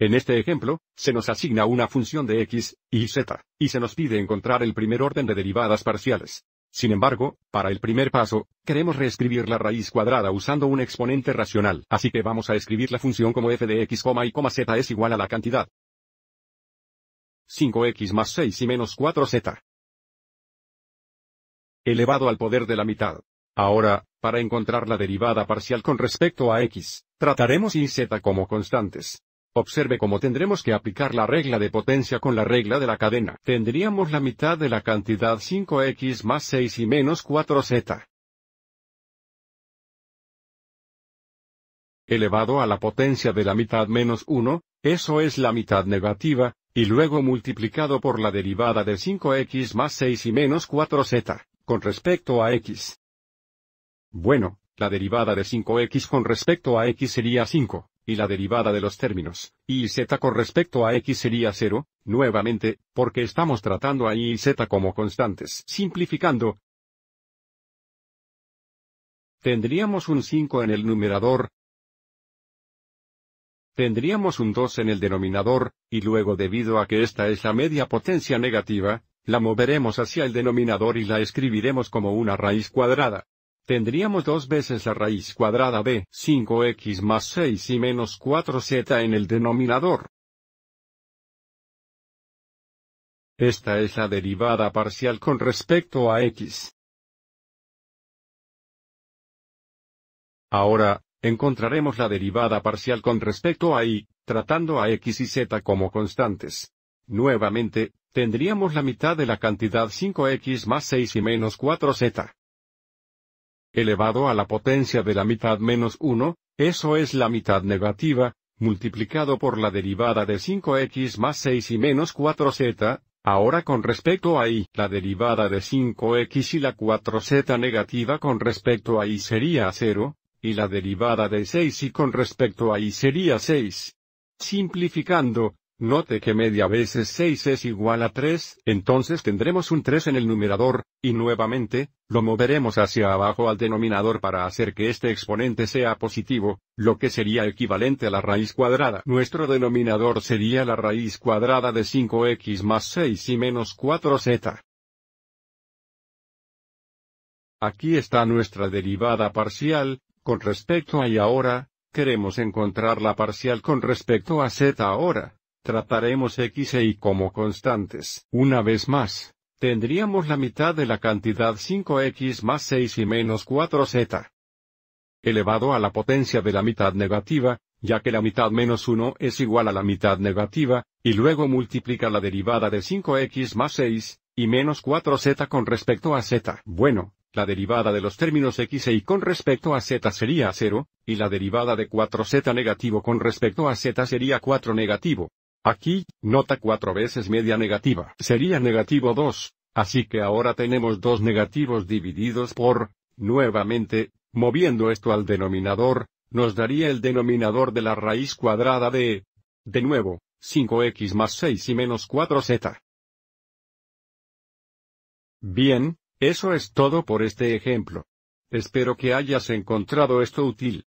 En este ejemplo, se nos asigna una función de x, y z, y se nos pide encontrar el primer orden de derivadas parciales. Sin embargo, para el primer paso, queremos reescribir la raíz cuadrada usando un exponente racional, así que vamos a escribir la función como f de x, y, z es igual a la cantidad 5x más 6 y menos 4z elevado al poder de la mitad. Ahora, para encontrar la derivada parcial con respecto a x, trataremos y z como constantes. Observe cómo tendremos que aplicar la regla de potencia con la regla de la cadena. Tendríamos la mitad de la cantidad 5x más 6 y menos 4z. elevado a la potencia de la mitad menos 1, eso es la mitad negativa, y luego multiplicado por la derivada de 5x más 6 y menos 4z, con respecto a x. Bueno, la derivada de 5x con respecto a x sería 5, y la derivada de los términos, y z con respecto a x sería 0, nuevamente, porque estamos tratando a y y z como constantes. Simplificando, tendríamos un 5 en el numerador, tendríamos un 2 en el denominador, y luego debido a que esta es la media potencia negativa, la moveremos hacia el denominador y la escribiremos como una raíz cuadrada tendríamos dos veces la raíz cuadrada de 5x más 6 y menos 4z en el denominador. Esta es la derivada parcial con respecto a x. Ahora, encontraremos la derivada parcial con respecto a y, tratando a x y z como constantes. Nuevamente, tendríamos la mitad de la cantidad 5x más 6 y menos 4z elevado a la potencia de la mitad menos 1, eso es la mitad negativa, multiplicado por la derivada de 5x más 6 y menos 4z, ahora con respecto a y, la derivada de 5x y la 4z negativa con respecto a y sería 0, y la derivada de 6 y con respecto a y sería 6. Simplificando, Note que media veces 6 es igual a 3, entonces tendremos un 3 en el numerador, y nuevamente, lo moveremos hacia abajo al denominador para hacer que este exponente sea positivo, lo que sería equivalente a la raíz cuadrada. Nuestro denominador sería la raíz cuadrada de 5x más 6 y menos 4z. Aquí está nuestra derivada parcial, con respecto a y ahora, queremos encontrar la parcial con respecto a z ahora trataremos x e y como constantes. Una vez más, tendríamos la mitad de la cantidad 5x más 6 y menos 4z. Elevado a la potencia de la mitad negativa, ya que la mitad menos 1 es igual a la mitad negativa, y luego multiplica la derivada de 5x más 6, y menos 4z con respecto a z. Bueno, la derivada de los términos x e y con respecto a z sería 0, y la derivada de 4z negativo con respecto a z sería 4 negativo. Aquí, nota 4 veces media negativa. Sería negativo 2, así que ahora tenemos dos negativos divididos por, nuevamente, moviendo esto al denominador, nos daría el denominador de la raíz cuadrada de, de nuevo, 5x más 6 y menos 4z. Bien, eso es todo por este ejemplo. Espero que hayas encontrado esto útil.